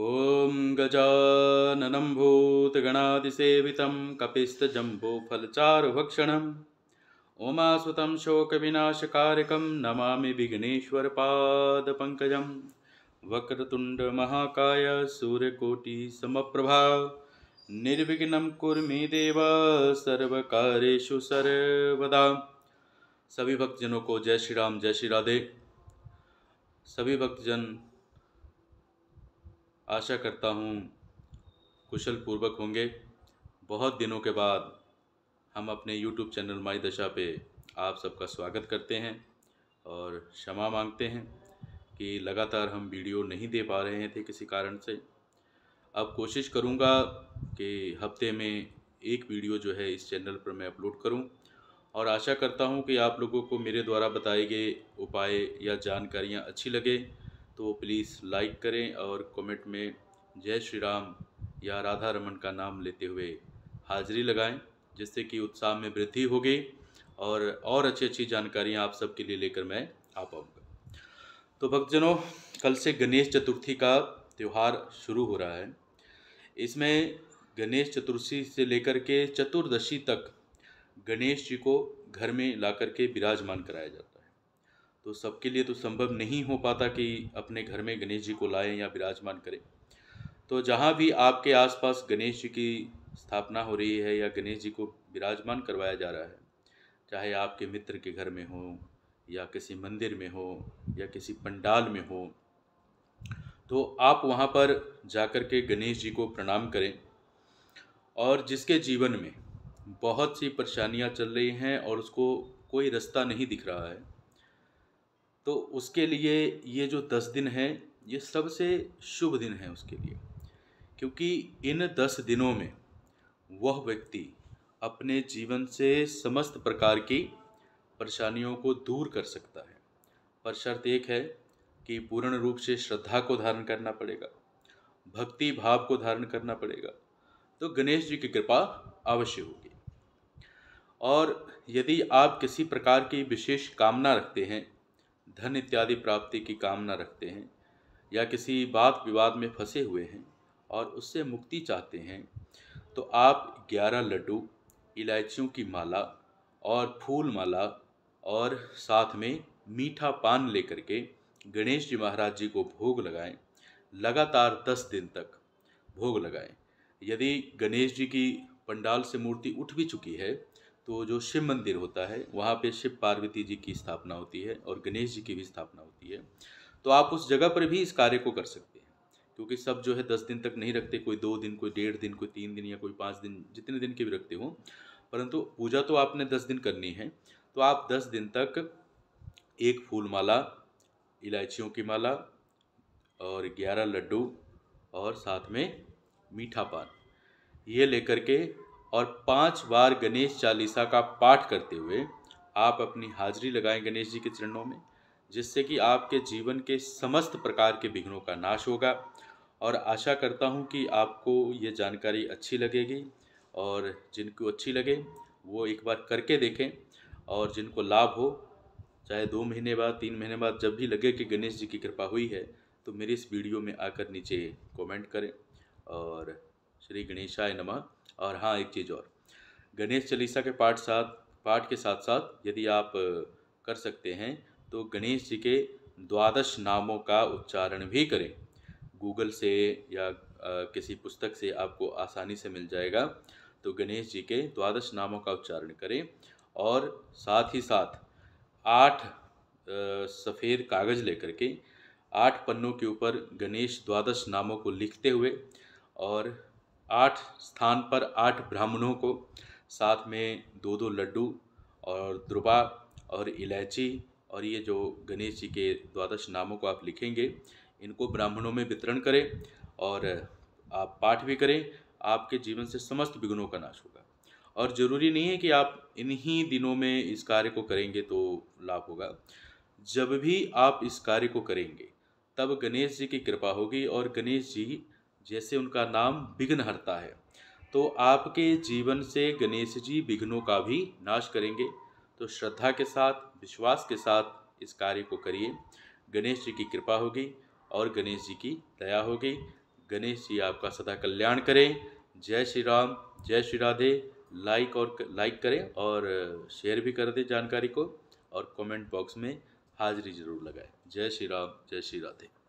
ॐ गजाननं भूतगणादिसेवितं कपिस्तजम्बोफलचारुभक्षणम् उमासुतं शोकविनाशकारकं नमामि विघ्नेश्वरपादपङ्कजं वक्रतुण्डमहाकाय सूर्यकोटिसमप्रभा निर्विघ्नं कुर्मि देव सर्वकारेषु सर्वदा सभी भक्तजनों को जय श्री राम जय श्री राधे सभी भक्तजन आशा करता हूँ कुशल पूर्वक होंगे बहुत दिनों के बाद हम अपने YouTube चैनल माई दशा पे आप सबका स्वागत करते हैं और क्षमा मांगते हैं कि लगातार हम वीडियो नहीं दे पा रहे थे किसी कारण से अब कोशिश करूँगा कि हफ्ते में एक वीडियो जो है इस चैनल पर मैं अपलोड करूँ और आशा करता हूँ कि आप लोगों को मेरे द्वारा बताए गए उपाय या जानकारियाँ अच्छी लगे तो प्लीज़ लाइक करें और कमेंट में जय श्री राम या राधा रमन का नाम लेते हुए हाजिरी लगाएं जिससे कि उत्साह में वृद्धि होगी और और अच्छी अच्छी जानकारियाँ आप सबके लिए लेकर मैं आ पाऊँगा तो भक्तजनों कल से गणेश चतुर्थी का त्यौहार शुरू हो रहा है इसमें गणेश चतुर्थी से लेकर के चतुर्दशी तक गणेश जी को घर में ला के विराजमान कराया जाता है तो सबके लिए तो संभव नहीं हो पाता कि अपने घर में गणेश जी को लाएँ या विराजमान करें तो जहाँ भी आपके आसपास गणेश जी की स्थापना हो रही है या गणेश जी को विराजमान करवाया जा रहा है चाहे आपके मित्र के घर में हो या किसी मंदिर में हो या किसी पंडाल में हो तो आप वहाँ पर जाकर के गणेश जी को प्रणाम करें और जिसके जीवन में बहुत सी परेशानियाँ चल रही हैं और उसको कोई रास्ता नहीं दिख रहा है तो उसके लिए ये जो दस दिन है ये सबसे शुभ दिन है उसके लिए क्योंकि इन दस दिनों में वह व्यक्ति अपने जीवन से समस्त प्रकार की परेशानियों को दूर कर सकता है पर शर्त एक है कि पूर्ण रूप से श्रद्धा को धारण करना पड़ेगा भक्ति भाव को धारण करना पड़ेगा तो गणेश जी की कृपा अवश्य होगी और यदि आप किसी प्रकार की विशेष कामना रखते हैं धन इत्यादि प्राप्ति की कामना रखते हैं या किसी बात विवाद में फंसे हुए हैं और उससे मुक्ति चाहते हैं तो आप ग्यारह लड्डू इलायचियों की माला और फूल माला और साथ में मीठा पान लेकर के गणेश जी महाराज जी को भोग लगाएं लगातार दस दिन तक भोग लगाएं यदि गणेश जी की पंडाल से मूर्ति उठ भी चुकी है तो जो शिव मंदिर होता है वहाँ पे शिव पार्वती जी की स्थापना होती है और गणेश जी की भी स्थापना होती है तो आप उस जगह पर भी इस कार्य को कर सकते हैं क्योंकि सब जो है दस दिन तक नहीं रखते कोई दो दिन कोई डेढ़ दिन कोई तीन दिन या कोई पाँच दिन जितने दिन के भी रखते हो परंतु पूजा तो आपने दस दिन करनी है तो आप दस दिन तक एक फूल माला इलायचियों की माला और ग्यारह लड्डू और साथ में मीठा पान ये लेकर के और पांच बार गणेश चालीसा का पाठ करते हुए आप अपनी हाजिरी लगाएं गणेश जी के चरणों में जिससे कि आपके जीवन के समस्त प्रकार के विघ्नों का नाश होगा और आशा करता हूँ कि आपको ये जानकारी अच्छी लगेगी और जिनको अच्छी लगे वो एक बार करके देखें और जिनको लाभ हो चाहे दो महीने बाद तीन महीने बाद जब भी लगे कि गणेश जी की कृपा हुई है तो मेरी इस वीडियो में आकर नीचे कमेंट करें और श्री गणेशाय नमः और हाँ एक चीज़ और गणेश चालीसा के पाठ साथ पाठ के साथ साथ यदि आप कर सकते हैं तो गणेश जी के द्वादश नामों का उच्चारण भी करें गूगल से या किसी पुस्तक से आपको आसानी से मिल जाएगा तो गणेश जी के द्वादश नामों का उच्चारण करें और साथ ही साथ आठ सफ़ेद कागज़ लेकर के आठ पन्नों के ऊपर गणेश द्वादश नामों को लिखते हुए और आठ स्थान पर आठ ब्राह्मणों को साथ में दो दो लड्डू और द्रुबा और इलायची और ये जो गणेश जी के द्वादश नामों को आप लिखेंगे इनको ब्राह्मणों में वितरण करें और आप पाठ भी करें आपके जीवन से समस्त विघ्नों का नाश होगा और ज़रूरी नहीं है कि आप इन्हीं दिनों में इस कार्य को करेंगे तो लाभ होगा जब भी आप इस कार्य को करेंगे तब गणेश जी की कृपा होगी और गणेश जी जैसे उनका नाम विघ्न हरता है तो आपके जीवन से गणेश जी विघ्नों का भी नाश करेंगे तो श्रद्धा के साथ विश्वास के साथ इस कार्य को करिए गणेश जी की कृपा होगी और गणेश जी की दया होगी गणेश जी आपका सदा कल्याण करें जय श्री राम जय श्री राधे लाइक और लाइक करें और शेयर भी कर दें जानकारी को और कमेंट बॉक्स में हाजिरी ज़रूर लगाएं जय श्री राम जय श्री राधे